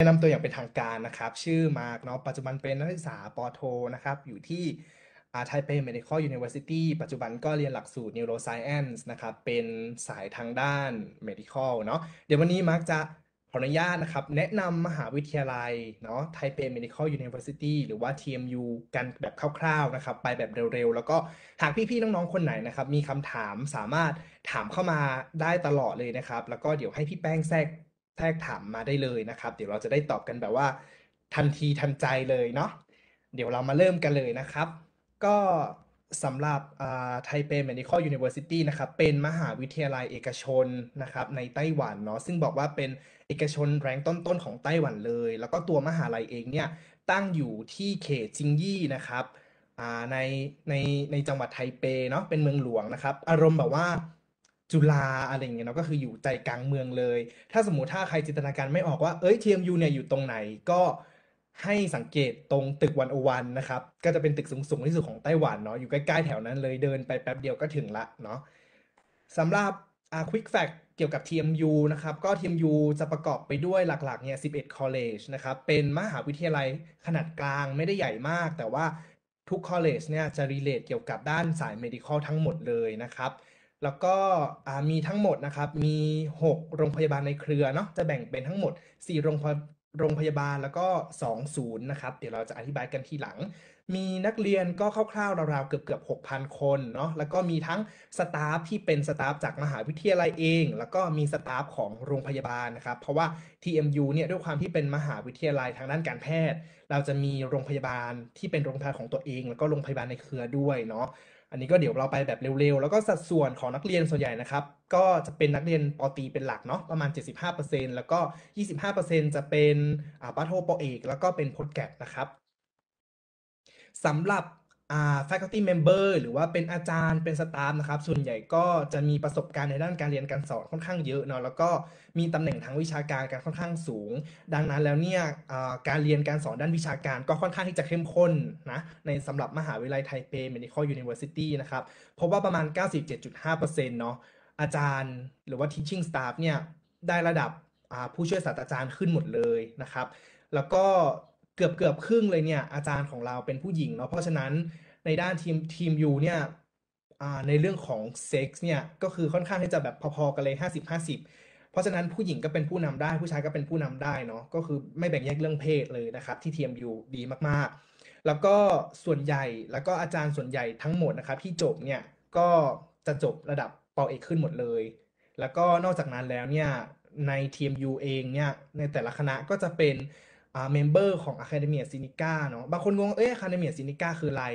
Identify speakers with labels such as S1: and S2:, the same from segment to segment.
S1: แนะนำตัวอย่างเป็นทางการนะครับ ชื่อมาร์กเนาะ ปัจจุบันเป็นนักศึกษาปโทนะครับ อยู่ที่อาไทเป Medical University ปัจจุบันก็เรียนหลักสูตร Neuroscience นะครับ เป็นสายทางด้าน Medical เนาะ เดี๋ยววันนี้มาร์กจะขออนุญาตนะครับ แนะนำมหาวิทยาลัยเนาะไทเป Medical University หรือว่า TMU กันแบบคร่าวๆนะครับ ไปแบบเร็วๆ แล้วก็หากพี่ๆ น้องๆคนไหนนะครับมีคำถามสามารถถามเข้ามาได้ตลอดเลยนะครับแล้วก็เดี๋ยวให้พี่แป้งแทรกแทกถามมาได้เลยนะครับเดี๋ยวเราจะได้ตอบกันแบบว่า ทันทีทันใจเลยเนาะเดี๋ยวเรามาเริ่มกันเลยนะครับ ก็สำหรับไทเปมิคอลยูนิเวอร์ซิตี้นะครับเป็นมหาวิทยาลัยเอกชนนะครับในไต้หวันเนาะซึ่งบอกว่าเป็นเอกชนแรงต้นๆของไต้หวันเลย แล้วก็ตัวมหาลัยเองเนี่ยตั้งอยู่ที่เขตจิงยี่นะครับในในในจังหวัดไทเปเนาะเป็นเมืองหลวงนะครับ อารมณ์แบบว่าจุฬาอะไรเงี้ยเนาะก็คืออยู่ใจกลางเมืองเลย ถ้าสมมติถ้าใครจินตนาการไม่ออกว่า เอ้ย TMU เนี่ยอยู่ตรงไหนก็ให้สังเกตตรงตึกวันโอวันนะครับ ก็จะเป็นตึกสูงสูงที่สุดของไต้หวันเนาะอยู่ใกล้ๆ แถวนั้นเลยเดินไปแป๊บเดียวก็ถึงละเนาะสำหรับอ่าควิกแฟก c t เกี่ยวกับ TMU นะครับ ก็ TMU จะประกอบไปด้วยหลักๆเนี่ย11 college นะครับ เป็นมหาวิทยาลัยขนาดกลางไม่ได้ใหญ่มาก แต่ว่าทุก college เนี่ยจะรีเลทเกี่ยวกับด้านสาย medical ทั้งหมดเลยนะครับแล้วก็มีทั้งหมดนะครับ มี 6 โรงพยาบาลในเครือเนาะ จะแบ่งเป็นทั้งหมด 4 โรงพยโรงพยาบาล แล้วก็2ศูนย์นะครับ เดี๋ยวเราจะอธิบายกันทีหลัง มีนักเรียนก็คร่าวๆ ราวๆเกือบเกือบ6,000คนเนาะ แล้วก็มีทั้งสตาฟที่เป็นสตาฟจากมหาวิทยาลัยเอง แล้วก็มีสตาฟของโรงพยาบาลนะครับ เพราะว่า TMU เนี่ยด้วยความที่เป็นมหาวิทยาลัยทางด้านการแพทย์ เราจะมีโรงพยาบาลที่เป็นโรงพยาบาลของตัวเอง แล้วก็โรงพยาบาลในเครือด้วยเนาะอันนี้ก็เดี๋ยวเราไปแบบเร็ว ๆ แล้วก็สัดส่วนของนักเรียนส่วนใหญ่นะครับ ก็จะเป็นนักเรียนปตีเป็นหลักเนาะประมาณ 75%แล้วก็ 25%จะเป็นอ่าปโทปเอก แล้วก็เป็นพดแกรนะครับสำหรับอ่า faculty member หรือว่าเป็นอาจารย์เป็นสตาฟนะครับส่วนใหญ่ก็จะมีประสบการณ์ในด้านการเรียนการสอนค่อนข้างเยอะเนาะแล้วก็มีตำแหน่งทางวิชาการกันค่อนข้างสูง ดังนั้นแล้วเนี่ยาการเรียนการสอนด้านวิชาการก็ค่อนข้างที่จะเข้มข้นนะในสำหรับมหาวิทยาลัยไทเป Medical University นะครับพบว่าประมาณ97.5%เนาะอาจารย์หรือว่า teaching staff เนี่ยได้ระดับผู้ช่วยศาสตราจารย์ขึ้นหมดเลยนะครับ แล้วก็เกือบเกือบครึ่งเลยเนี่ยอาจารย์ของเราเป็นผู้หญิงเนาะเพราะฉะนั้นในด้านทีมทีมยูเนี่ยในเรื่องของเซ็กซ์เนี่ยก็คือค่อนข้างที่จะแบบพอๆกันเลย50-50 เพราะฉะนั้นผู้หญิงก็เป็นผู้นำได้ผู้ชายก็เป็นผู้นำได้เนาะก็คือไม่แบ่งแยกเรื่องเพศเลยนะครับ ที่ทีมยูดีมากๆ แล้วก็ส่วนใหญ่แล้วก็อาจารย์ส่วนใหญ่ทั้งหมดนะครับที่จบเนี่ยก็จะจบระดับปอเอกขึ้นหมดเลยแล้วก็นอกจากนั้นแล้วเนี่ยในทีมยูเองเนี่ยในแต่ละคณะก็จะเป็นเมมเบอร์ของ Academia Sinica เนาะ บางคนงง เอ้ย Academia Sinica คืออะไร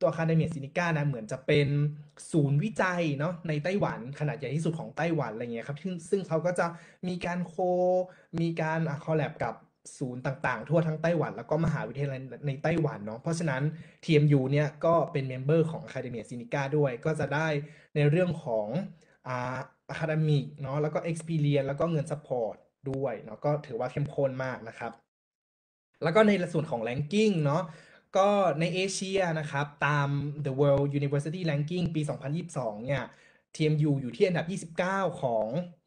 S1: ตัว Academia Sinica นะเหมือนจะเป็นศูนย์วิจัยเนาะในไต้หวันขนาดใหญ่ที่สุดของไต้หวันอะไรเงี้ยครับ ซึ่งซึ่งเขาก็จะมีการโค มีการคอลแลบกับ ศูนย์ต่างๆ ทั่วทั้งไต้หวัน แล้วก็มหาวิทยาลัยในไต้หวันเนาะ เพราะฉะนั้น TMU เนี่ย ก็เป็นเมมเบอร์ของ Academia Sinica ด้วย ก็จะได้ในเรื่องของอคาเดมิกเนาะ แล้วก็ Experience แล้วก็เงินสปอร์ตด้วยเนาะ ก็ถือว่าเข้มข้นมากนะครับแล้วก็ในส่วนของ ranking เนาะก็ในเอเชียนะครับ ตาม The World University Ranking ปี 2022 เนี่ย TMU อยู่ที่อันดับ 29 ของ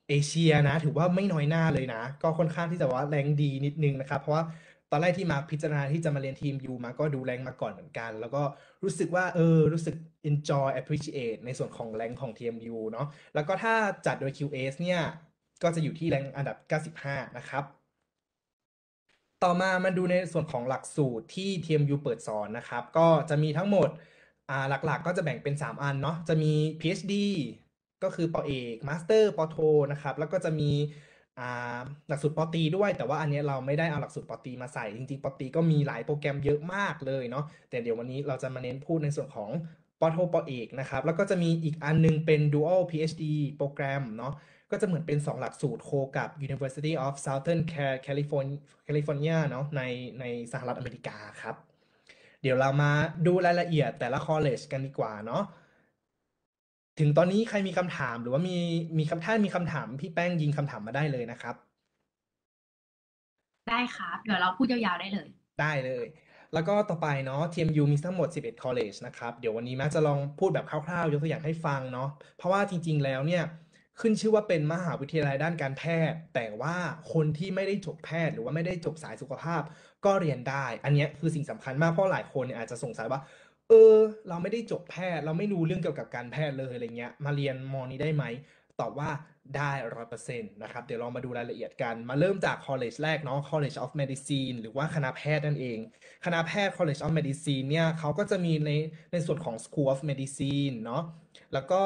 S1: เอเชียนะถือว่าไม่น้อยหน้าเลยนะ ก็ค่อนข้างที่จะว่าแรงดีนิดนึงนะครับ เพราะว่าตอนแรกที่มาพิจารณาที่จะมาเรียนทีมยูมาก็ดูแรงมาก่อนเหมือนกัน แล้วก็รู้สึกว่าเออรู้สึก enjoy appreciate ในส่วนของแรงของ TMU เนาะแล้วก็ถ้าจัดโดย QS เนี่ย ก็จะอยู่ที่แรงอันดับ 95 นะครับต่อมามาดูในส่วนของหลักสูตรที่ TMU เปิดสอนนะครับก็จะมีทั้งหมดหลักๆกก็จะแบ่งเป็น 3 อันเนาะจะมี PhD ก็คือปอเอกมาสเตอร์ปอโทนะครับ แล้วก็จะมีหลักสูตรปอตีด้วย แต่ว่าอันนี้เราไม่ได้เอาหลักสูตรปอตีมาใส่ จริงๆปอตีก็มีหลายโปรแกรมเยอะมากเลยเนาะแต่เดี๋ยววันนี้เราจะมาเน้นพูดในส่วนของปอโทปอเอกนะครับแล้วก็จะมีอีกอันนึงเป็น dual PhD โปรแกรมเนาะก็จะเหมือนเป็น 2 หลักสูตรโคกับ University of Southern California เนาะในในสหรัฐอเมริกาครับ เดี๋ยวเรามาดูรายละเอียดแต่ละ college กันดีกว่าเนาะถึงตอนนี้ใครมีคำถามหรือว่ามีมีคำถามีคำถาม พี่แป้งยิงคำถามมาได้เลยนะครับ ได้ครับ เดี๋ยวเราพูดยาวๆได้เลย ได้เลย แล้วก็ต่อไปเนาะ TMU มีทั้งหมด 11 college นะครับ เดี๋ยววันนี้แม่จะลองพูดแบบคร่าวๆยกตัวอย่างให้ฟังเนาะเพราะว่าจริงๆแล้วเนี่ยขึ้นชื่อว่าเป็นมหาวิทยาลัยด้านการแพทย์ แต่ว่าคนที่ไม่ได้จบแพทย์หรือว่าไม่ได้จบสายสุขภาพ ก็เรียนได้ อันนี้คือสิ่งสำคัญมาก เพราะหลายคนเนี่ยอาจจะสงสัยว่า เออ เราไม่ได้จบแพทย์ เราไม่รู้เรื่องเกี่ยวกับการแพทย์เลยอะไรเงี้ย มาเรียนมอนี้ได้ไหม ตอบว่าได้ร้อยเปอร์เซ็นต์นะครับ เดี๋ยวลองมาดูรายละเอียดกัน มาเริ่มจาก college แรกเนาะ college of medicine หรือว่าคณะแพทย์นั่นเอง คณะแพทย์ college of medicine เนี่ยเขาก็จะมีในในส่วนของ school of medicine เนาะ แล้วก็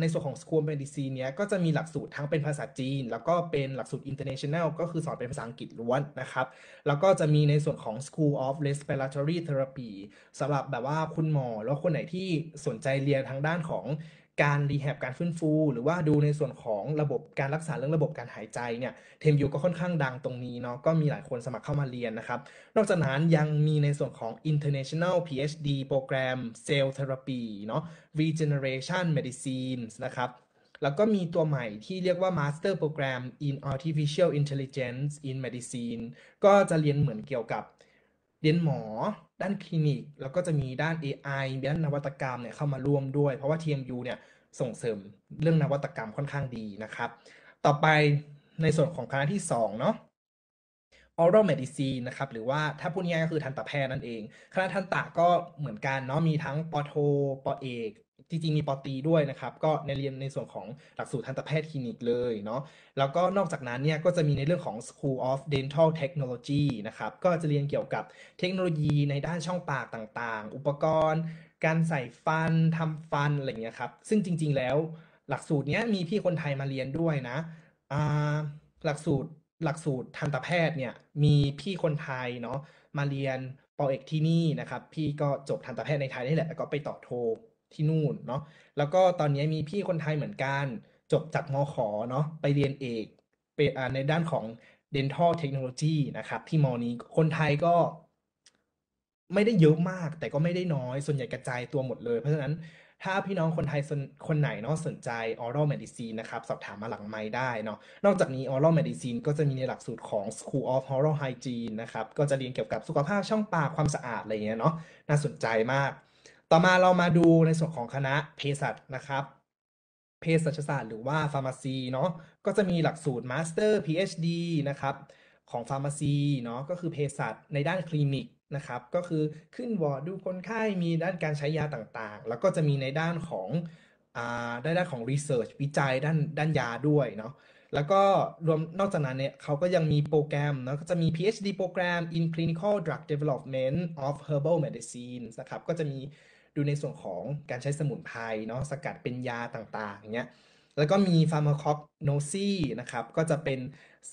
S1: ในส่วนของ school of medicine เนี่ย ก็จะมีหลักสูตรทั้งเป็นภาษาจีน แล้วก็เป็นหลักสูตร international ก็คือสอนเป็นภาษาอังกฤษล้วนนะครับ แล้วก็จะมีในส่วนของ school of respiratory therapy สำหรับแบบว่าคุณหมอแล้วคนไหนที่สนใจเรียนทางด้านของการรีแฮบการฟื้นฟู หรือว่าดูในส่วนของระบบการรักษาเรื่องระบบการหายใจเนี่ยเทมยูก็ค่อนข้างดังตรงนี้เนาะก็มีหลายคนสมัครเข้ามาเรียนนะครับ นอกจากนั้นยังมีในส่วนของ international PhD โปรแกรม cell therapy เนาะ regeneration medicine นะครับ แล้วก็มีตัวใหม่ที่เรียกว่า Master Program in Artificial Intelligence in Medicine ก็จะเรียนเหมือนเกี่ยวกับเรียนหมอด้านคลินิก แล้วก็จะมีด้าน AI ด้านนวัตกรรมเนี่ยเข้ามาร่วมด้วยเพราะว่า TMU เนี่ยส่งเสริมเรื่องนวัตกรรมค่อนข้างดีนะครับ ต่อไปในส่วนของคณะที่ 2 เนาะ oral medicine นะครับ หรือว่าถ้าพูดง่ายก็คือทันตแพทย์นั่นเองคณะทันตะก็เหมือนกันเนาะมีทั้งปอโทปอเอกจริงๆ มีปอตีด้วยนะครับ ก็ในเรียนในส่วนของหลักสูตรทันตแพทย์คลินิกเลยเนาะแล้วก็นอกจากนั้นเนี่ยก็จะมีในเรื่องของ School of Dental Technology นะครับก็จะเรียนเกี่ยวกับเทคโนโลยีในด้านช่องปากต่าง ๆ อุปกรณ์ การใส่ฟันทำฟันอะไรเงี้ยครับ ซึ่งจริง ๆ แล้วหลักสูตรเนี้ยมีพี่คนไทยมาเรียนด้วยนะหลักสูตรหลักสูตรทันตแพทย์เนี่ยมีพี่คนไทยเนาะมาเรียนปอเอกที่นี่นะครับพี่ก็จบทันตแพทย์ในไทยนี่แหละแล้วก็ไปต่อโทที่นู่นเนาะ แล้วก็ตอนนี้มีพี่คนไทยเหมือนกันจบจากมขอเนาะ ไปเรียนเอกเปในด้านของ Dental Technology นะครับที่มอนี้ คนไทยก็ไม่ได้เยอะมากแต่ก็ไม่ได้น้อย ส่วนใหญ่กระจายตัวหมดเลย เพราะฉะนั้นถ้าพี่น้องคนไทยคนไหนเนาะสนใจออร์ m e แมดิซีนะครับสอบถามมาหลังไม้ได้เนาะนอกจากนี้อร์ l ร e มดิซีนก็จะมีในหลักสูตรของ School of Oral Hygiene นะครับก็จะเรียนเกี่ยวกับสุขภาพช่องปากความสะอาดอะไรเงี้ยเนาะ น่าสนใจมากต่อมาเรามาดูในส่วนของคณะเภสัชนะครับ เภสัชศาสตร์หรือว่าฟาร์มาซีเนาะ ก็จะมีหลักสูตรมาสเตอร์ PhD นะครับของฟาร์มาซีเนาะ ก็คือเภสัชในด้านคลินิกนะครับ ก็คือขึ้นวอร์ดดูคนไข้มีด้านการใช้ยาต่างๆ แล้วก็จะมีในด้านของอ่าด้านของรีเสิร์ชวิจัยด้านด้านยาด้วยเนาะ แล้วก็รวมนอกจากนั้นเนี่ยเขาก็ยังมีโปรแกรมเนาะ ก็จะมี PhD โปรแกรม in clinical drug development of herbal medicine นะครับ ก็จะมีดูในส่วนของการใช้สมุนไพรเนาะสกัดเป็นยาต่างๆอย่างเงี้ย แล้วก็มีฟาร์มาคอกโนซีนะครับก็จะเป็น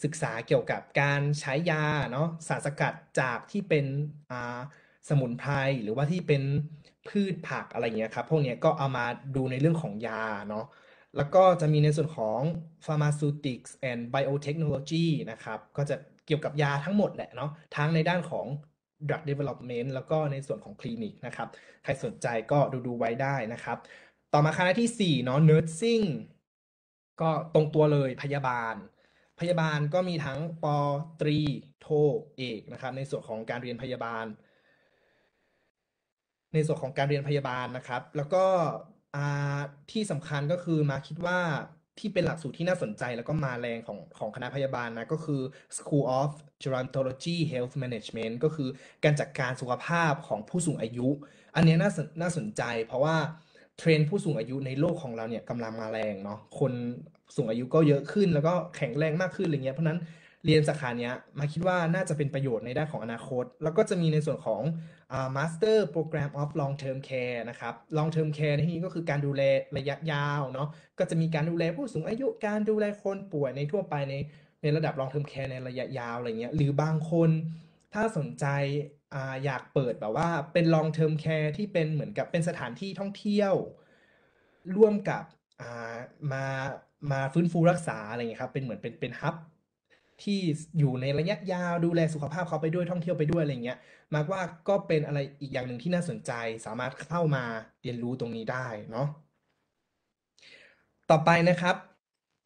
S1: ศึกษาเกี่ยวกับการใช้ยาเนาะสารสกัดจากที่เป็นสมุนไพรหรือว่าที่เป็นพืชผักอะไรเงี้ยครับ พวกนี้ก็เอามาดูในเรื่องของยาเนาะ แล้วก็จะมีในส่วนของ pharmaceutics and biotechnology นะครับก็จะเกี่ยวกับยาทั้งหมดแหละเนาะทั้งในด้านของ drug development แล้วก็ในส่วนของคลินิกนะครับใครสนใจก็ดูดูไว้ได้นะครับ ต่อมาคณะที่4เนาะ nursing ก็ตรงตัวเลยพยาบาล พยาบาลก็มีทั้งปตรีโทเอกนะครับในส่วนของการเรียนพยาบาล ในส่วนของการเรียนพยาบาลนะครับ แล้วก็ที่สำคัญก็คือมาคิดว่าที่เป็นหลักสูตรที่น่าสนใจแล้วก็มาแรงของของคณะพยาบาลนะ ก็คือ School of Gerontology Health Management ก็คือการจัดกการสุขภาพของผู้สูงอายุ อันนี้น่าน่าสนใจเพราะว่าเทรนผู้สูงอายุในโลกของเราเนี่ยกำลังมาแรงเนาะ คนสูงอายุก็เยอะขึ้นแล้วก็แข็งแรงมากขึ้นอะไรเงี้ยเพราะนั้นเรียนสาขาเนี้ยมาคิดว่าน่าจะเป็นประโยชน์ในด้านของอนาคต แล้วก็จะมีในส่วนของอ่าตอร์โปรแกรมออฟลองเทอร์มแคร์นะครับลองเทอ r m Care ในที่นี้ก็คือการดูแลระยะยาวเนาะก็จะมีการดูแลผู้สูงอายุการดูแลคนป่วยในทั่วไปในในระดับองเทอร์มแคร์ในระยะยาวอะไรเงี้ยหรือบางคน ถ้าสนใจออยากเปิดแบบว่าเป็นองเทอร์มแคร์ที่เป็นเหมือนกับเป็นสถานที่ท่องเที่ยว ร่วมกับมามาฟื้นฟูรักษาอะไรเงี้ยครับเป็นเหมือนเป็นเป็นฮับที่อยู่ในระยะยาวดูแลสุขภาพเขาไปด้วยท่องเที่ยวไปด้วยอะไรเงี้ยมากว่าก็เป็นอะไรอีกอย่างหนึ่งที่น่าสนใจสามารถเข้ามาเรียนรู้ตรงนี้ได้เนาะต่อไปนะครับ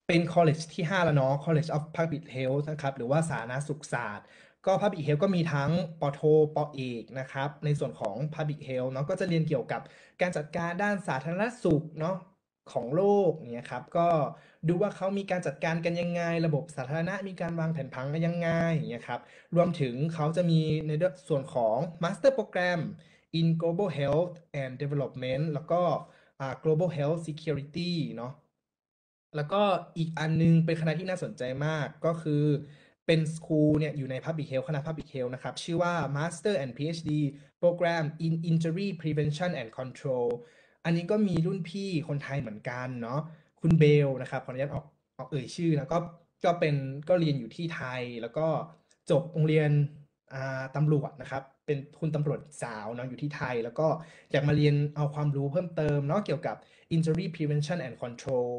S1: เป็น college ที่5 แล้วเนาะ college of public health นะครับ หรือว่าสาธารณสุขศาสตร์ ก็ public health ก็มีทั้งปโทปเอกนะครับ ในส่วนของ public health เนาะก็จะเรียนเกี่ยวกับการจัดการด้านสาธารณสุขเนาะของโลกเนี่ยครับ ก็ดูว่าเขามีการจัดการกันยังไง ระบบสาธารณะมีการวางแผนพังกันยังไงเนี่ยครับรวมถึงเขาจะมีในส่วนของ Master Program in Global Health and Development แล้วก็ Global Health Security เนาะแล้วก็อีกอันนึงเป็นคณะที่น่าสนใจมากก็คือเป็นสคูลเนี่ยอยู่ใน Public Health คณะ Public Health นะครับ ชื่อว่า Master and PhD Program in Injury Prevention and Control อันนี้ก็มีรุ่นพี่คนไทยเหมือนกันเนาะ คุณเบลนะครับขออนุญาตออกออกเอ่ยชื่อแล้วก็ก็เป็นก็เรียนอยู่ที่ไทย แล้วก็จบโรงเรียนตำรวจนะครับ เป็นคุณตำรวจสาวเนาะอยู่ที่ไทย แล้วก็อยากมาเรียนเอาความรู้เพิ่มเติมเนาะเกี่ยวกับ injury prevention and control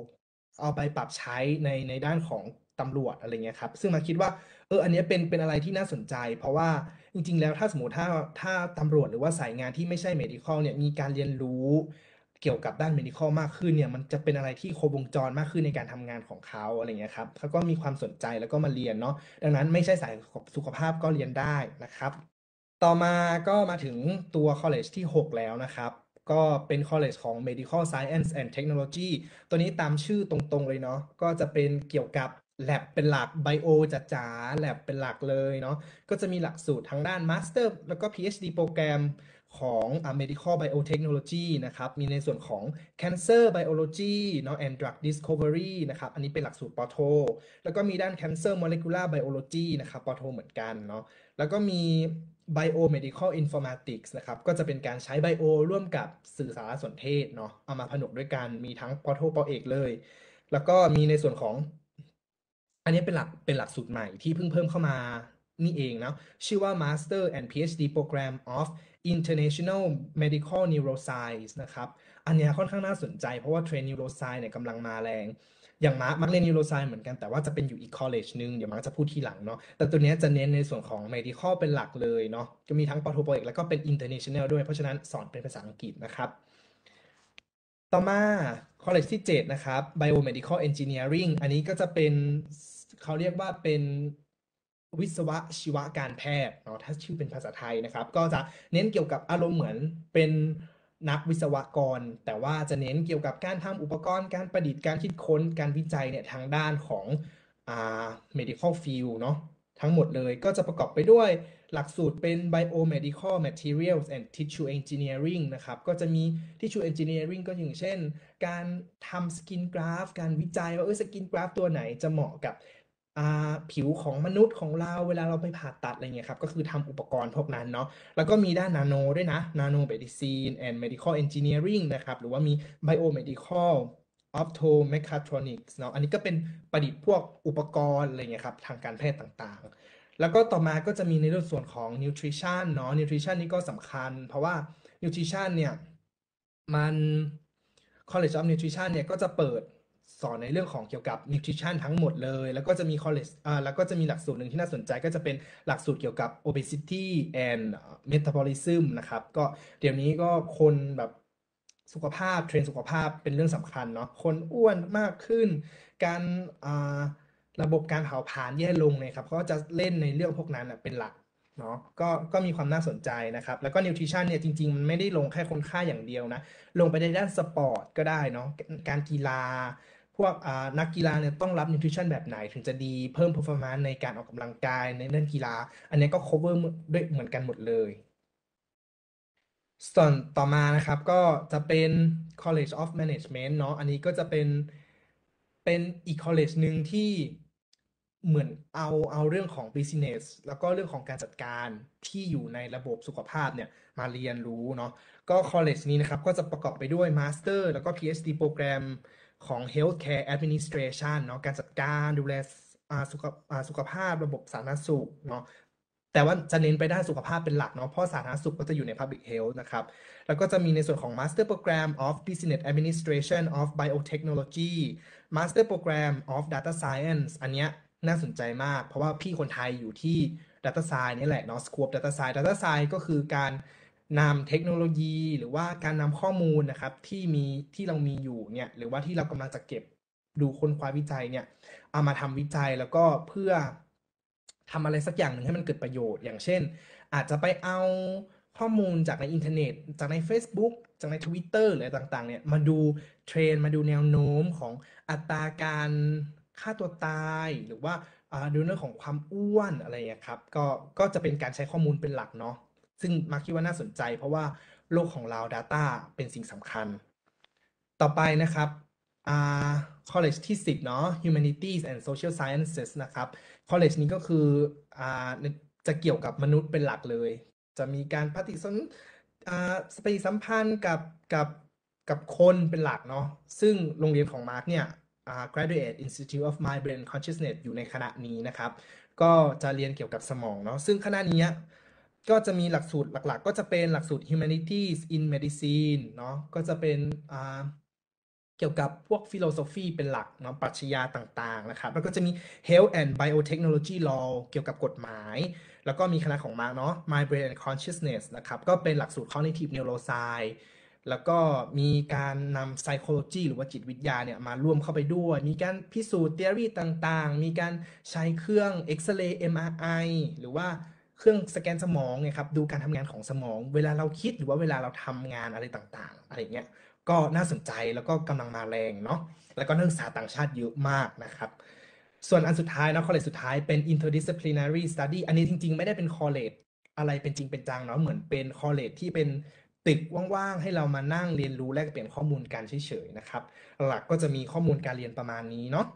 S1: เอาไปปรับใช้ในในด้านของตำรวจอะไรเงี้ยครับ ซึ่งมาคิดว่าเอออันนี้เป็นเป็นอะไรที่น่าสนใจ เพราะว่าจริง ๆ แล้วถ้าสมมติถ้าถ้าตำรวจหรือว่าสายงานที่ไม่ใช่ medical เนี่ยมีการเรียนรู้เกี่ยวกับด้านเมดิคอลมากขึ้นเนี่ยมันจะเป็นอะไรที่ครบวงจรมากขึ้นในการทำงานของเขาอะไรเงี้ยครับเขาก็มีความสนใจแล้วก็มาเรียนเนาะดังนั้นไม่ใช่สายสุขภาพก็เรียนได้นะครับ ต่อมาก็มาถึงตัว college ที่ 6 แล้วนะครับ ก็เป็น College ของ Medical Science and Technology ตัวนี้ตามชื่อตรงๆเลยเนาะก็จะเป็นเกี่ยวกับ lab เป็นหลัก bio จ๋าแ lab เป็นหลักเลยเนาะก็จะมีหลักสูตรทางด้าน Master แล้วก็ PhD โปรแกรมของ medical biotechnology นะครับ มีในส่วนของ cancer biology เนาะ and drug discovery นะครับ อันนี้เป็นหลักสูตรปอโทแล้วก็มีด้าน cancer molecular biology นะครับ ปอโทเหมือนกันเนาะแล้วก็มี biomedical informatics นะครับก็จะเป็นการใช้ bio ร่วมกับสื่อสารสนเทศเนาะเอามาผนวกด้วยกัน มีทั้งปอโทปอเอกเลย แล้วก็มีในส่วนของ อันนี้เป็นหลักเป็นหลักสูตรใหม่ที่เพิ่งเพิ่มเข้ามานี่เองเนาะชื่อว่า master and phd program of International Medical Neuroscience นะครับ อันนี้ค่อนข้างน่าสนใจเพราะว่าเทรนนิวโรไซน์เนี่ยกำลังมาแรง อย่างมาร์กมาร์กเรียนนิวโรไซน์เหมือนกันแต่ว่าจะเป็นอยู่อีกคอลเลจ e นึง เดี๋ยวมาร์กจะพูดทีหลังเนาะ แต่ตัวนี้จะเน้นในส่วนของ medical เป็นหลักเลยเนาะจะมีทั้งปโทโปเอกแล้วก็เป็น international ด้วยเพราะฉะนั้นสอนเป็นภาษาอังกฤษนะครับ ต่อมาคอลเลจที่7นะครับ biomedical engineering อันนี้ก็จะเป็นเขาเรียกว่าเป็นวิศวะชีวการแพทย์เนาะถ้าชื่อเป็นภาษาไทยนะครับ ก็จะเน้นเกี่ยวกับอารมณ์เหมือนเป็นนักวิศวกร แต่ว่าจะเน้นเกี่ยวกับการทำอุปกรณ์การประดิษฐ์ การคิดค้นการวิจัยเนี่ยทางด้านของอ่า medical field เนาะ ทั้งหมดเลยก็จะประกอบไปด้วยหลักสูตรเป็น biomedical materials and tissue engineering นะครับ ก็จะมี tissue engineering ก็อย่างเช่น การทำ skin graft การวิจัยว่าเออ skin graft ตัวไหนจะเหมาะกับผิวของมนุษย์ของเราเวลาเราไปผ่าตัดอะไรเงี้ยครับก็คือทำอุปกรณ์พวกนั้นเนาะแล้วก็มีด้านนาโนด้วยนะนาโนเมดิซีนแอนด์เมดิคอลเอนจิเนียริงนะครับ หรือว่ามีไบโอเมดิคอลออฟโทเมคาทรอนิกส์เนาะอันนี้ก็เป็นประดิษฐ์พวกอุปกรณ์อะไรเงี้ยครับทางการแพทย์ต่างๆ แล้วก็ต่อมาก็จะมีในเรื่องส่วนของนิวทริชันเนาะนิวทริชันนี่ก็สำคัญเพราะว่านิวทริชันเนี่ย มัน College of Nutrition เนี่ยก็จะเปิดสอนในเรื่องของเกี่ยวกับนิวทริชันทั้งหมดเลย แล้วก็จะมีคอร์สอ่าแล้วก็จะมีหลักสูตรหนึ่งที่น่าสนใจ ก็จะเป็นหลักสูตรเกี่ยวกับ obesity and metabolism นะครับ ก็เดี๋ยวนี้ก็คนแบบสุขภาพเทรนสุขภาพเป็นเรื่องสำคัญเนาะ คนอ้วนมากขึ้น การอ่าระบบการเผาผลาญแย่ลงเลยครับเขาจะเล่นในเรื่องพวกนั้นเป็นหลักเนาะก็ก็มีความน่าสนใจนะครับ แล้วก็นิวทริชันเนี่ยจริงๆมันไม่ได้ลงแค่คนค่าอย่างเดียวนะ ลงไปในด้านสปอร์ตก็ได้เนาะ การกีฬาพวกนักกีฬาเนี่ยต้องรับนิวทริชั่นแบบไหนถึงจะดีเพิ่มเพร์ฟอร์แมนซ์ในการออกกำลังกายในเรื่องกีฬาอันนี้ก็ cover ด้วยเหมือนกันหมดเลย ส่วนต่อมานะครับก็จะเป็น College of Management เนาะอันนี้ก็จะเป็นเป็นอีก college หนึ่งที่เหมือนเอาเอาเรื่องของ business แล้วก็เรื่องของการจัดการที่อยู่ในระบบสุขภาพเนี่ยมาเรียนรู้เนาะก็ college นี้นะครับ ก็จะประกอบไปด้วย Master แล้วก็ PhD โปรแกรมของ Healthcare Administration เนาะการจัดการดูแลสุขสุขภาพระบบสาธารณสุขเนาะแต่ว่าจะเน้นไปด้านสุขภาพเป็นหลักเนาะเพราะสาธารณสุขก็จะอยู่ใน Public Health นะครับ แล้วก็จะมีในส่วนของ Master Program of Business Administration of Biotechnology Master Program of Data Science อันเนี้ยน่าสนใจมาก เพราะว่าพี่คนไทยอยู่ที่ Data Science นี่แหละเนาะ School of Data Science Data Science ก็คือการนำเทคโนโลยีหรือว่าการนำข้อมูลนะครับที่มีที่เรามีอยู่เนี่ย หรือว่าที่เรากำลังจะเก็บดูค้นคว้าวิจัยเนี่ย เอามาทำวิจัยแล้วก็เพื่อทำอะไรสักอย่างหนึ่งให้มันเกิดประโยชน์ อย่างเช่นอาจจะไปเอาข้อมูลจากในอินเทอร์เน็ต จากใน Facebook จากใน Twitter หรือะไรต่างๆ เนี่ยมาดูเทรนมาดูแนวโน้มของอัตราการฆ่าตัวตาย หรือว่าดูเรื่องของความอ้วนอะไรอย่างครับก็ก็จะเป็นการใช้ข้อมูลเป็นหลักเนาะซึ่ง มาร์คคิดว่าน่าสนใจเพราะว่าโลกของเรา Data เป็นสิ่งสำคัญ ต่อไปนะครับ college ที่ 10 เนาะ humanities and social sciences นะครับ college นี้ก็คืออจะเกี่ยวกับมนุษย์เป็นหลักเลย จะมีการปฏิสนสติสัมพันธ์กับกับกับคนเป็นหลักเนาะ ซึ่งโรงเรียนของมาร์กเนี่ย Graduate Institute of Mind Brain Consciousness อยู่ในคณะนี้นะครับ ก็จะเรียนเกี่ยวกับสมองเนาะ ซึ่งคณะนี้ก็จะมีหลักสูตรหลัก ๆ ก็จะเป็นหลักสูตร humanities in medicine เนาะก็จะเป็นอ่าเกี่ยวกับพวกฟิโลโซฟีเป็นหลักเนาะ ปรัชญาต่างๆนะครับ แล้วก็จะมี health and biotechnology law เกี่ยวกับกฎหมาย แล้วก็มีคณะของมาร์กเนาะ m d brain and consciousness นะครับ ก็เป็นหลักสูตร cognitive neuroscience แล้วก็มีการนำ psychology หรือว่าจิตวิทยาเนี่ยมาร่วมเข้าไปด้วย มีการพิสูจน์ theory ต่างๆ มีการใช้เครื่องเอ็กซเรย์ MRI หรือว่าเครื่องสแกนสมองไงครับดูการทำงานของสมอง เวลาเราคิดหรือว่าเวลาเราทำงานอะไรต่างๆอะไรเงี้ยก็น่าสนใจแล้วก็กำลังมาแรงเนาะแล้วก็นักศึกษาต่างชาติเยอะมากนะครับ ส่วนอันสุดท้ายเนาะคอลเลสุดท้ายเป็น interdisciplinary study อันนี้จริงๆไม่ได้เป็นคอ์เลจอะไรเป็นจริงเป็นจังเนาะเหมือนเป็นคอ์เลจที่เป็นตึกว่างๆให้เรามานั่งเรียนรู้แลกเปลี่ยนข้อมูลกันเฉยๆนะครับหลักก็จะมีข้อมูลการเรียนประมาณนี้เนาะ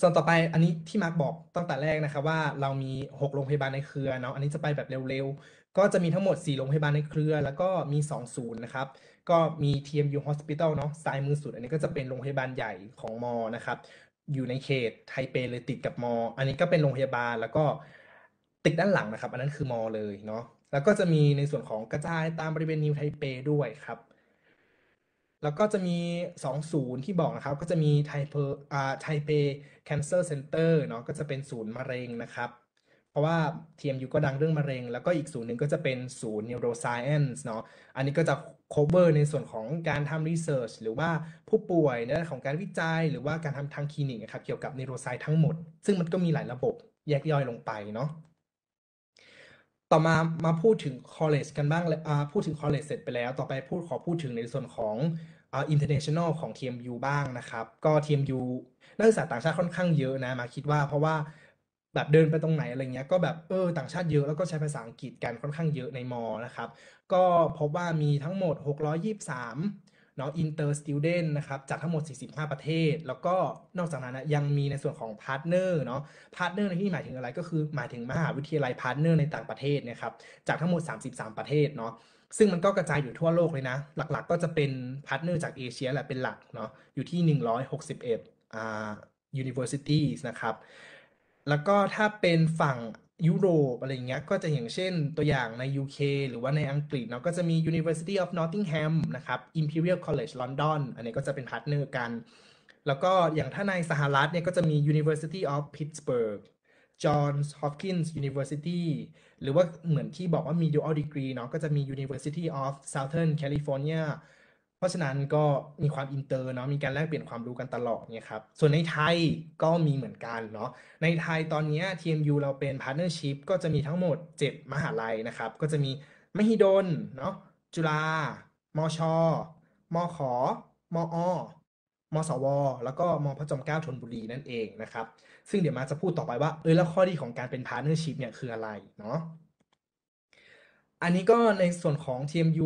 S1: ส่วนต่อไปอันนี้ที่มาร์กบอกตั้งแต่แรกนะครับ ว่าเรามี 6โรงพยาบาลในเครือเนาะอันนี้จะไปแบบเร็วๆก็จะมีทั้งหมด4โรงพยาบาลในเครือ แล้วก็มี2ศูนย์นะครับก็มี TMU Hospital เนาะซ้ายมือสุด อันนี้ก็จะเป็นโรงพยาบาลใหญ่ของมอนะครับ อยู่ในเขตไทเปเลยติดกับมอ อันนี้ก็เป็นโรงพยาบาลแล้วก็ติดด้านหลังนะครับ อันนั้นคือมอเลยเนาะแล้วก็จะมีในส่วนของกระจายตามบริเวณนิวไทเป ด้วยครับแล้วก็จะมี2ศูนย์ที่บอกนะครับก็จะมีไทเปอ่าไทเปแคนเซอร์เซ็นเตอร์เนาะก็จะเป็นศูนย์มะเร็งนะครับ เพราะว่า TMU ก็ดังเรื่องมะเร็ง แล้วก็อีกศูนย์หนึ่งก็จะเป็นศูนย์ neuroscience เนาะอันนี้ก็จะ cover ในส่วนของการทำ research หรือว่าผู้ป่วยในด่าของการวิจัยหรือว่าการทำทางคลินิกนะครับ เกี่ยวกับ neuroscience ทั้งหมดซึ่งมันก็มีหลายระบบแยกย่อยลงไปเนาะต่อมามาพูดถึง college กันบ้างเลยพูดถึง college เสร็จไปแล้ว ต่อไปพูดขอพูดถึงในส่วนของอนเ international ของ TMU บ้างนะครับ ก็ TMU นักศึกษาต่างชาติค่อนข้างเยอะนะ มาคิดว่าเพราะว่าแบบเดินไปตรงไหน อะไรเงี้ย ก็แบบ เออต่างชาติเยอะแล้วก็ใช้ภาษาอังกฤษกันค่อนข้างเยอะในมอนะครับ ก็พบว่ามีทั้งหมด 623นาะอินเตอร์สติลเดนนะครับ จากทั้งหมด 45 ประเทศ แล้วก็นอกจากนั้นยังมีในส่วนของพาร์ทเนอร์เนาะพาร์ทเนอร์ในที่หมายถึงอะไรก็คือหมายถึง มหาวิทยาลัยพาร์ทเนอร์ในต่างประเทศนะครับ จากทั้งหมด 33 ประเทศเนาะซึ่งมันก็กระจายอยู่ทั่วโลกเลยนะ หลักๆก็จะเป็นพาร์ทเนอร์จากเอเชียแหละเป็นหลักเนาะอยู่ที่ 161อ่า universities นะครับ แล้วก็ถ้าเป็นฝั่งยุโรปอะไรอย่างเงี้ยก็จะอย่างเช่นตัวอย่างใน UK หรือว่าในอังกฤษเนาะก็จะมี University of Nottingham นะครับ Imperial College London อันนี้ก็จะเป็นพาร์ทเนอร์กัน แล้วก็อย่างถ้าในสหรัฐเนี่ยก็จะมี University of Pittsburgh Johns Hopkins University หรือว่าเหมือนที่บอกว่ามี dual degree เนาะก็จะมี University of Southern California เพราะฉะนั้นก็มีความอินเตอร์เนาะมีการแลกเปลี่ยนความรู้กันตลอดเนี่ยครับส่วนในไทยก็มีเหมือนกันเนาะในไทยตอนนี้ TMU เราเป็นพาร์ทเนอร์ชิพก็จะมีทั้งหมด 7 มหาลัยนะครับ ก็จะมี มหิดลเนาะจุฬามอชอมอขอ มออ มอสว แล้วก็มอพระจอมเกล้าธนบุรี นั่นเองนะครับ ซึ่งเดี๋ยวมาจะพูดต่อไปว่าเออแล้วข้อดีของการเป็นพาร์ทเนอร์ชิพเนี่ยคืออะไรเนาะอันนี้ก็ในส่วนของ TMU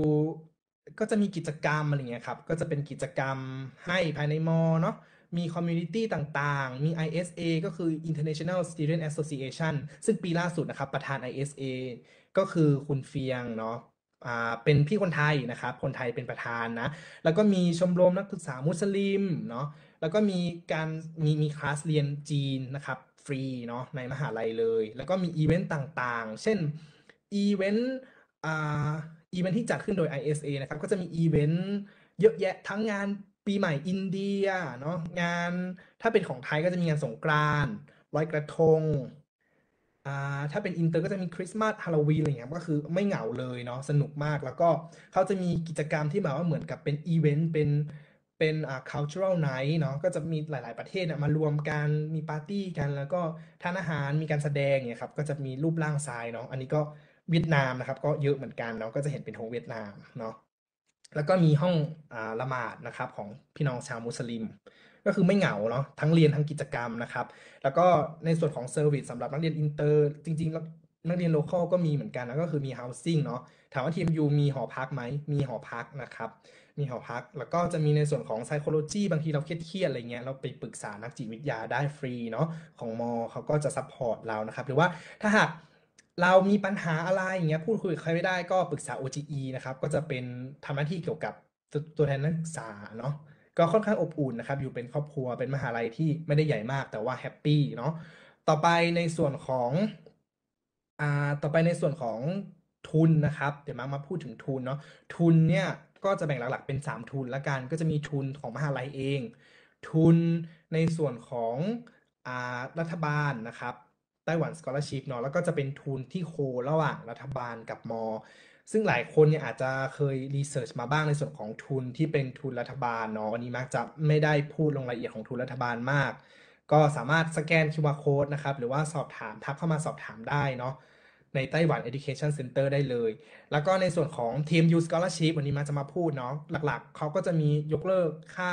S1: ก็จะมีกิจกรรมอะไรเงี้ยครับ ก็จะเป็นกิจกรรมให้ภายในมอเนาะมีคอมมูนิตี้ต่างๆ มี ISA ก็คือ International Student Association ซึ่งปีล่าสุดนะครับ ประธาน ISA ก็คือคุณเฟียงเนาะเป็นพี่คนไทยนะครับ คนไทยเป็นประธานนะ แล้วก็มีชมรมนักศึกษา มุสลิมเนาะ แล้วก็มีการมีมีคลาสเรียนจีนนะครับฟรีเนาะในมหาลัยเลย แล้วก็มีอีเวนต์ต่างๆ เช่นอีเวนต์อีเวนท์ที่จัดขึ้นโดย ISA นะครับ ก็จะมีอีเวนท์เยอะแยะทั้งงานปีใหม่อินเดียเนาะ งานถ้าเป็นของไทยก็จะมีงานสงกรานต์ ลอยกระทงอ่าถ้าเป็นอินเตอร์ก็จะมีคริสต์มาส ฮาโลวีนอะไรเงี้ย ก็คือไม่เหงาเลยเนาะ สนุกมากแล้วก็เขาจะมีกิจกรรมที่แบบว่าเหมือนกับเป็นอีเวนต์เป็นเป็นอ่า cultural night เนาะ ก็จะมีหลายๆประเทศนะมารวมกัน มีปาร์ตี้กัน แล้วก็ทานอาหารมีการแสดงเนี่ยครับ ก็จะมีรูปร่างทรายเนาะ อันนี้ก็เวียดนามนะครับก็เยอะเหมือนกันเนาะก็จะเห็นเป็นของเวียดนามเนาะแล้วก็มีห้องอละหมาดนะครับของพี่น้องชาวมุสลิม ก็คือไม่เหงาเนาะทั้งเรียนทั้งกิจกรรมนะครับแล้วก็ในส่วนของเซอร์วิสสำหรับนักเรียนอินเตอร์จริงๆ แล้วนักเรียนโลเคอลก็มีเหมือนกัน แล้วก็คือมีเฮาสิ่งเนาะถามว่าทีมยูมีหอพักไหม มีหอพักนะครับ มีหอพักแล้วก็จะมีในส่วนของไซโคโลจีบางทีเราเครียดๆอะไรเงี้ยเราไปปรึกษานักจิตวิทยาได้ฟรีเนาะของมอเขาก็จะซัพพอร์ตเรานะครับหรือว่าถ้าหากเรามีปัญหาอะไรอย่างเงี้ยพูดคุยกับใครไม่ได้ก็ปรึกษา OGE นะครับ ก็จะเป็นทำหน้าที่เกี่ยวกับตัวแทนนักศึกษาเนาะ ก็ค่อนข้างอบอุ่นนะครับ อยู่เป็นครอบครัวเป็นมหาลัยที่ไม่ได้ใหญ่มากแต่ว่าแฮปปี้เนาะต่อไปในส่วนของอ่าต่อไปในส่วนของทุนนะครับ เดี๋ยวมามาพูดถึงทุนเนาะทุนเนี่ยก็จะแบ่งหลักๆเป็น 3 ทุนละกัน ก็จะมีทุนของมหาลัยเอง ทุนในส่วนของอรัฐบาลนะครับไต้หวันสกอล a r s h i p เนาะแล้วก็จะเป็นทุนที่โคระหว่างรัฐบาลกับมอ ซึ่งหลายคนเนี่ยอาจจะเคยรีเสิร์ชมาบ้างในส่วนของทุนที่เป็นทุนรัฐบาลเนาะวันนี้มักจะไม่ได้พูดลงรายละเอียดของทุนรัฐบาลมากก็สามารถสแกน QR code นะครับ หรือว่าสอบถามทักเข้ามาสอบถามได้เนาะในไต้หวัน Education Center ได้เลย แล้วก็ในส่วนของ TMU Scholarship วันนี้มาจะมาพูดเนาะหลักๆเขาก็จะมียกเลิกค่า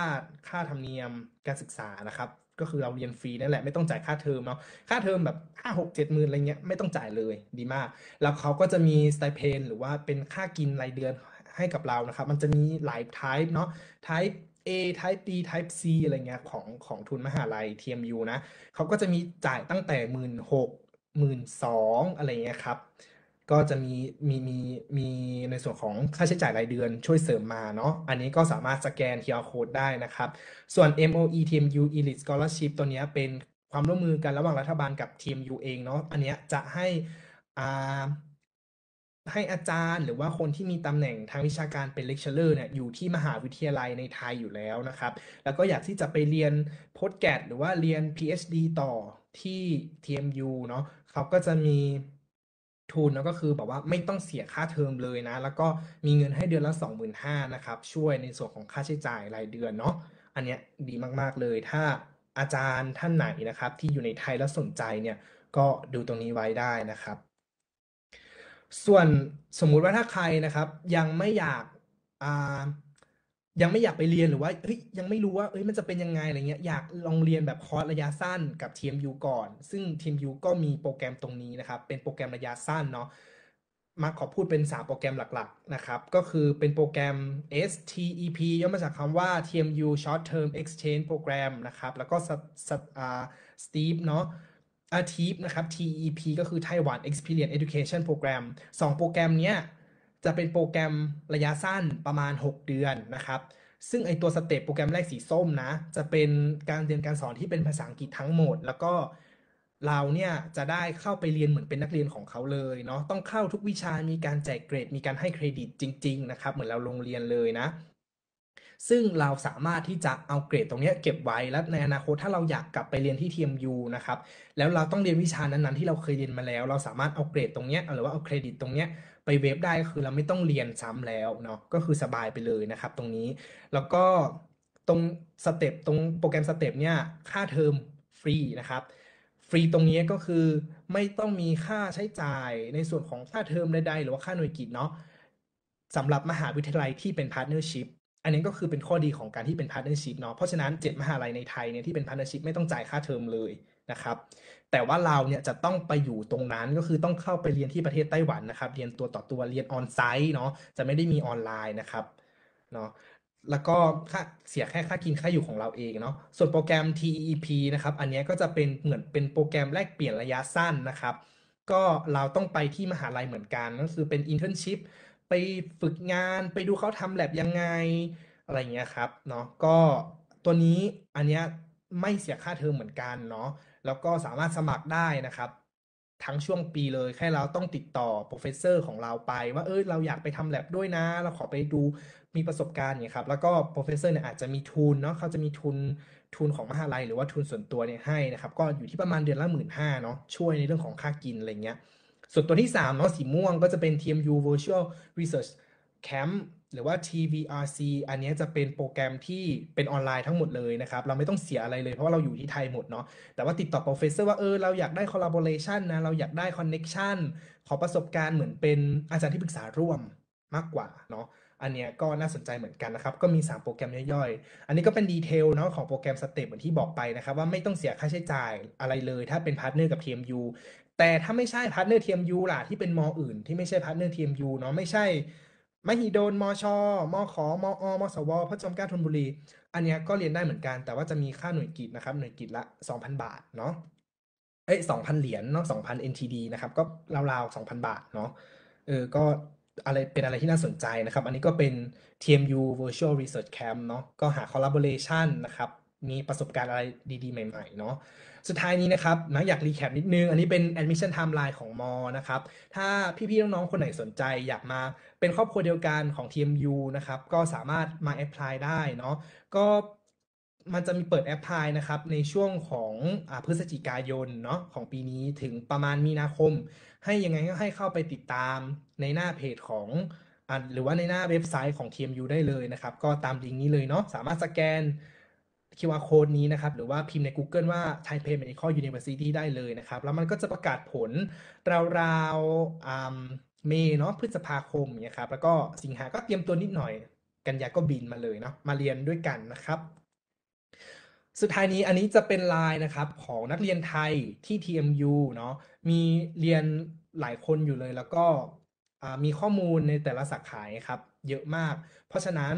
S1: ค่าธรรมเนียมการศึกษานะครับก็คือเราเรียนฟรีนั่นแหละไม่ต้องจ่ายค่าเทอมเนาะค่าเทอมแบบห้าหกเจ็ดหมื่นอะไรเงี้ย ไม่ต้องจ่ายเลยดีมาก แล้วเขาก็จะมีสไตเพนหรือว่าเป็นค่ากินรายเดือนให้กับเรานะครับ มันจะมีหลายไทป์เนาะไทป์ A Type B Type C อะไรเงี้ยของของทุนมหาลัย TMU นะเขาก็จะมีจ่ายตั้งแต่หมื่นหกหมื่นสองอะไรเงี้ยครับก็จะมี มีมีมีในส่วนของค่าใช้จ่ายรายเดือน ช่วยเสริมมาเนาะอันนี้ก็สามารถสแกน QR code ได้นะครับ ส่วน MOE TMU Elite Scholarship ตัวนี้เป็นความร่วมมือกันระหว่างรัฐบาลกับ TMU เองเนาะอันนี้จะให้ อ่า ให้อาจารย์ หรือว่าคนที่มีตำแหน่งทางวิชาการเป็นเลคเชอร์เนี่ยอยู่ที่มหาวิทยาลัยในไทยอยู่แล้วนะครับ แล้วก็อยากที่จะไปเรียนโพสแกรดหรือว่าเรียน PhD ต่อที่ TMU เนาะเขาก็จะมีทุนแล้วก็คือแบบว่าไม่ต้องเสียค่าเทอมเลยนะแล้วก็มีเงินให้เดือนละ 25,000นะครับช่วยในส่วนของค่าใช้จ่ายรายเดือนเนาะอันเนี้ยดีมากๆเลยถ้าอาจารย์ท่านไหนนะครับ ที่อยู่ในไทยแล้วสนใจเนี่ยก็ดูตรงนี้ไว้ได้นะครับส่วนสมมุติว่าถ้าใครนะครับยังไม่อยากอ่ายังไม่อยากไปเรียนหรือว่าเฮ้ยยังไม่รู้ว่าเอ้ยมันจะเป็นยังไงอะไรเงี้ยอยากลองเรียนแบบคอร์สระยะสั้นกับ TMU ก่อน ซึ่ง TMU ก็มีโปรแกรมตรงนี้นะครับ เป็นโปรแกรมระยะสั้นเนาะมาขอพูดเป็น 3 โปรแกรมหลักๆนะครับ ก็คือเป็นโปรแกรม STEP ย่อมาจากคำว่า TMU Short Term Exchange Program นะครับ แล้วก็สตีฟเนาะอาทีฟนะครับ TEP ก็คือ Taiwan Experience Education Program 2โปรแกรมเนี้ยจะเป็นโปรแกรมระยะสั้นประมาณ 6 เดือนนะครับ ซึ่งไอตัวสเต็ปโปรแกรมแรกสีส้มนะ จะเป็นการเรียนการสอนที่เป็นภาษาอังกฤษทั้งหมด แล้วก็เราเนี่ยจะได้เข้าไปเรียนเหมือนเป็นนักเรียนของเขาเลยเนาะ ต้องเข้าทุกวิชามีการแจกเกรด มีการให้เครดิตจริง ๆ นะครับ เหมือนเราโรงเรียนเลยนะซึ่งเราสามารถที่จะเอาเกรดตรงนี้เก็บไว้แล้วในอนาคตถ้าเราอยากกลับไปเรียนที่ TMU นะครับ แล้วเราต้องเรียนวิชานั้น ๆ ที่เราเคยเรียนมาแล้ว เราสามารถเอาเกรด ตรงนี้หรือว่าเอาเครดิตตรงนี้ไปเวฟได้คือเราไม่ต้องเรียนซ้ำแล้วเนาะก็คือสบายไปเลยนะครับตรงนี้ แล้วก็ตรงสเต็ปตรงโปรแกรมสเต็ปเนี่ยค่าเทอมฟรีนะครับฟรีตรงนี้ก็คือไม่ต้องมีค่าใช้จ่ายในส่วนของค่าเทอมใดๆหรือว่าค่าหน่วยกิจเนาะสำหรับมหาวิทยาลัยที่เป็นพาร์ทเนอร์ชิพอันนี้ก็คือเป็นข้อดีของการที่เป็นพาร์ทเนอร์ชิพเนาะ เพราะฉะนั้นเจ็ดมหาลัยในไทยเนี่ยที่เป็นพาร์ทเนอร์ชิพไม่ต้องจ่ายค่าเทอมเลยนะครับ แต่ว่าเราเนี่ยจะต้องไปอยู่ตรงนั้นก็คือต้องเข้าไปเรียนที่ประเทศไต้หวันนะครับ เรียนตัวต่อตัวเรียนออนไซต์เนาะ จะไม่ได้มีออนไลน์นะครับ เนาะ แล้วก็ค่าเสียแค่ค่ากินค่าอยู่ของเราเองเนาะ ส่วนโปรแกรม TEP นะครับ อันนี้ก็จะเป็นเหมือนเป็นโปรแกรมแลกเปลี่ยนระยะสั้นนะครับ ก็เราต้องไปที่มหาลัยเหมือนกันก็คือเป็นอินเทอร์ชิพไปฝึกงานไปดูเขาทำแลบยังไงอะไรเงี้ยครับเนาะก็ตัวนี้อันเนี้ยไม่เสียค่าเทอมเหมือนกันเนาะแล้วก็สามารถสมัครได้นะครับ ทั้งช่วงปีเลยแค่เราต้องติดต่อโปรเฟสเซอร์ของเราไป ว่าเออเราอยากไปทำแลบด้วยนะเราขอไปดูมีประสบการณ์เนี่ยครับแล้วก็โปรเฟสเซอร์เนี่ยอาจจะมีทุนเนาะเขาจะมีทุนทุนของมหาลัยหรือว่าทุนส่วนตัวเนี่ยให้นะครับก็อยู่ที่ประมาณเดือนละหมื่นห้าเนาะช่วยในเรื่องของค่ากินอะไรเงี้ยส่วนตัวที่3เนาะสีม่วงก็จะเป็น TMU Virtual Research Camp หรือว่า TVRC อันนี้จะเป็นโปรแกรมที่เป็นออนไลน์ทั้งหมดเลยนะครับ เราไม่ต้องเสียอะไรเลยเพราะว่าเราอยู่ที่ไทยหมดเนาะแต่ว่าติดต่อโปรเฟสเซอร์ว่าเออเราอยากได้ collaboration นะ เราอยากได้ connection ขอประสบการณ์เหมือนเป็นอาจารย์ที่ปรึกษาร่วมมากกว่าเนาะอันเนี้ยก็น่าสนใจเหมือนกันนะครับ ก็มี3โปรแกรมย่อยๆ อันนี้ก็เป็นดีเทลเนาะของโปรแกรมสเต็ปเหมือนที่บอกไปนะครับว่าไม่ต้องเสียค่าใช้จ่ายอะไรเลยถ้าเป็นพาร์ทเนอร์กับ TMU แต่ถ้าไม่ใช่พาร์ทเนอร์ TMU ล่ะที่เป็นมออื่นที่ไม่ใช่พาร์ทเนอร์ TMU เนาะไม่ใช่มหิดลมอชอมอขมอมอสวพระจอมเกล้าธนบุรี อันเนี้ยก็เรียนได้เหมือนกันแต่ว่าจะมีค่าหน่วยกิจนะครับหน่วยกิจละ2,000 บาทเนาะเอ้ยงพันเหรียญเนาะสองพัน NTD นะครับก็ราวๆสองพันบาทเนาะเออก็อะไรเป็นอะไรที่น่าสนใจนะครับ อันนี้ก็เป็น TMU Virtual Research Camp เนาะก็หา collaboration นะครับ มีประสบการณ์อะไรดีๆใหม่ ๆเนาะสุดท้ายนี้นะครับนะอยากรีแคปนิดนึง อันนี้เป็น admission timeline ของมอนะครับ ถ้าพี่ ๆ น้อง ๆ คนไหนสนใจ อยากมาเป็นครอบครัวเดียวกันของ TMU นะครับก็สามารถมา apply ได้เนาะก็มันจะมีเปิดแอปพลายนะครับในช่วงของอพฤศจิกายนเนาะของปีนี้ถึงประมาณมีนาคมให้ยังไงก็ให้เข้าไปติดตามในหน้าเพจของ หรือว่าในหน้าเว็บไซต์ของ TMU ได้เลยนะครับ ก็ตามลิงก์นี้เลยเนาะสามารถสแกน QR โค้ดนี้นะครับ หรือว่าพิมพ์ใน Google ว่า Thai Pay Medical University ได้เลยนะครับ แล้วมันก็จะประกาศผล ราวๆเมเนาะพฤษภาคมเนี่ยครับแล้วก็สิงหาก็เตรียมตัวนิดหน่อย กันยาก็บินมาเลยเนาะมาเรียนด้วยกันนะครับสุดท้ายนี้อันนี้จะเป็นไลน์นะครับของนักเรียนไทยที่ TMU เนาะมีเรียนหลายคนอยู่เลยแล้วก็มีข้อมูลในแต่ละสาขาครับ เยอะมาก เพราะฉะนั้น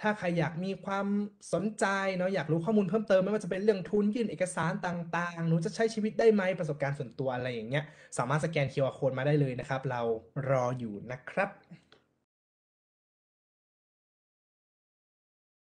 S1: ถ้าใคร อยากมีความสนใจเนาะอยากรู้ข้อมูลเพิ่มเติม ไม่ว่าจะเป็นเรื่องทุนยื่นเอกสารต่างๆหนูจะใช้ชีวิตได้ไหม ประสบการณ์ส่วนตัวอะไรอย่างเงี้ย สามารถสแกนเคอร์โคดมาได้เลยนะครับ เรารออยู่นะครับ